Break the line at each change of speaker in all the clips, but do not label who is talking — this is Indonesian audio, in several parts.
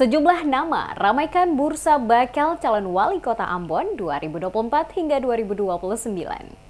Sejumlah nama ramaikan bursa bakal calon wali kota Ambon 2024 hingga 2029.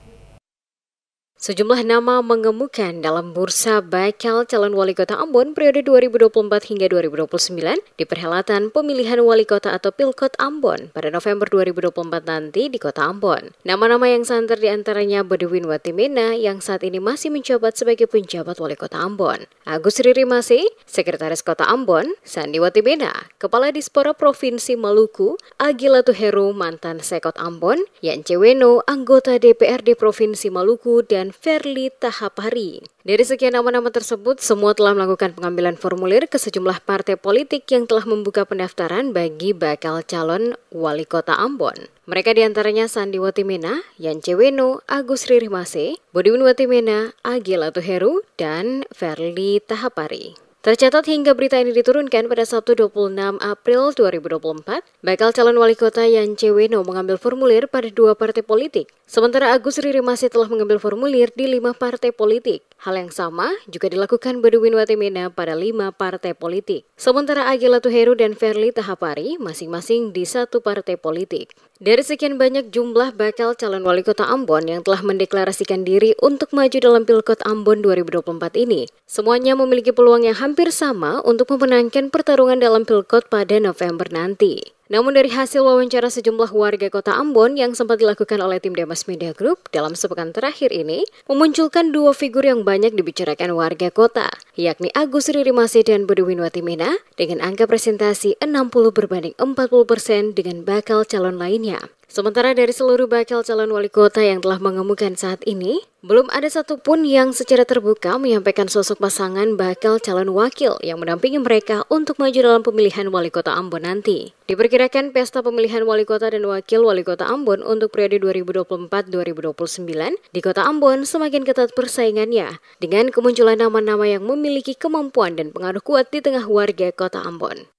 Sejumlah nama mengemukan dalam bursa bakal calon wali kota Ambon periode 2024 hingga 2029 di perhelatan pemilihan wali kota atau Pilkot Ambon pada November 2024 nanti di kota Ambon. Nama-nama yang santer diantaranya Bedewin Watimena yang saat ini masih menjabat sebagai penjabat wali kota Ambon. Agus Riri Masih, Sekretaris Kota Ambon, Sandi Watimena, Kepala Dispora Provinsi Maluku, Agila Tuheru, mantan Sekot Ambon, Yanceweno Weno, anggota DPRD Provinsi Maluku, dan Verly Verli Tahapari. Dari sekian nama-nama tersebut, semua telah melakukan pengambilan formulir ke sejumlah partai politik yang telah membuka pendaftaran bagi bakal calon wali kota Ambon. Mereka diantaranya Sandi Watimena, Yan Ceweno, Agus Ririmase, Bodiun Watimena, Agila Tuheru, dan Verli Tahapari. Tercatat hingga berita ini diturunkan pada Sabtu 26 April 2024, bakal calon wali kota Yan Ceweno mengambil formulir pada dua partai politik. Sementara Agus Riri masih telah mengambil formulir di lima partai politik. Hal yang sama juga dilakukan Beduwin Watimena pada lima partai politik. Sementara Agila Tuheru dan Verli Tahapari masing-masing di satu partai politik. Dari sekian banyak jumlah bakal calon wali kota Ambon yang telah mendeklarasikan diri untuk maju dalam Pilkot Ambon 2024 ini, semuanya memiliki peluang yang hampir hampir sama untuk memenangkan pertarungan dalam Pilkot pada November nanti. Namun dari hasil wawancara sejumlah warga kota Ambon yang sempat dilakukan oleh tim Demas Media Group dalam sepekan terakhir ini, memunculkan dua figur yang banyak dibicarakan warga kota, yakni Agus Riri Masih dan Budi Winwati Mina dengan angka presentasi 60 berbanding 40 persen dengan bakal calon lainnya. Sementara dari seluruh bakal calon wali kota yang telah mengemukan saat ini, belum ada satupun yang secara terbuka menyampaikan sosok pasangan bakal calon wakil yang mendampingi mereka untuk maju dalam pemilihan wali kota Ambon nanti. Diperkirakan pesta pemilihan wali kota dan wakil wali kota Ambon untuk periode 2024-2029 di kota Ambon semakin ketat persaingannya dengan kemunculan nama-nama yang memiliki kemampuan dan pengaruh kuat di tengah warga kota Ambon.